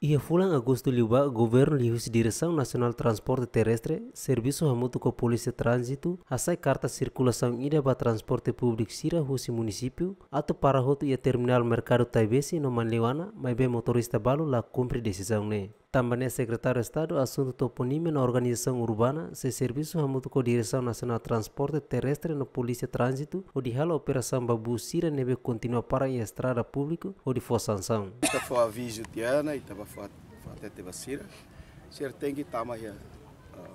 Ia fulan agustus liba governo lius Direção Nacional transport Transporte Terrestre, Serviço Ramuto com Polícia Trânsito, assai carta circulação ida para transporte público sira husi município, ato para roto ia terminal mercado Taibesi no Manliwana, mas motorista baru la cumpre decisão ne. Também é secretário de Estado, assunto toponímia na organização urbana, se serviço ramuto com Direção Nacional de Transporte Terrestre na Polícia Trânsito, ou de rala operação Babu Sira neve continua para em estrada pública ou de for sanção. Esta foi aviso de Ana, e estava até teve Sira, ser tem que tama tá ya ah,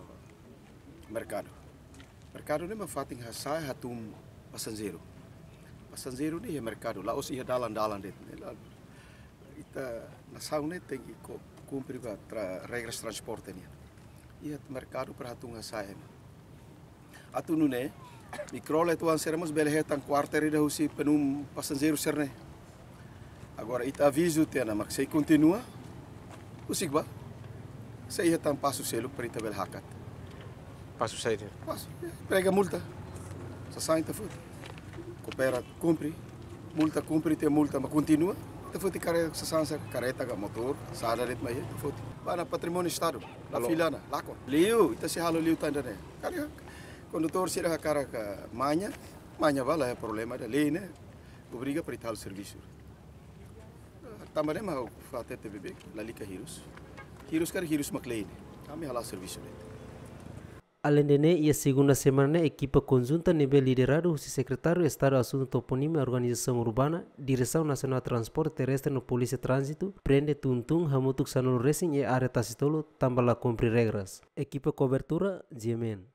mercado. Mercado nem fatin hasai hatum é passageiro. Passageiro nem é mercado, lá os ia dalan dalan det. Ita tem que cumpre tra, regras transporte nia ia mercado para hatung é? atu nune mikrole tuan seremos belhetan de ida para penum passageiro serne agora ita aviso tena mas se continua usigba se ia tan passo selo para ita bel hakat passo sair passo prega multa sa sainta foda. coopera cumpre multa cumpre tem multa mas continua Tu foi de carreira, carreta, motor, sala de mais, tu foi. Vai na patrimônio lah do estado, na filha na, lá Liu, tu si halu liu tanto né. Cara, condutor se era cara que manha, manha vala é ya, problema da lei ya, né. Obriga para tal serviço. Tambalema o fato é la lica hirus. Hirus cara kan hirus maclei. Kami halal serviço dele. Além de y segunda semana, equipo equipa conjunta nivel liderado el secretario de Estado Asuntos topónimo la Organización Urbana, Dirección Nacional de Transporte Terrestre no de Tránsito, prende Tuntum, Hamutuk Sanul Racing y Areta tambala cumpri regras. equipo cobertura, Yemen.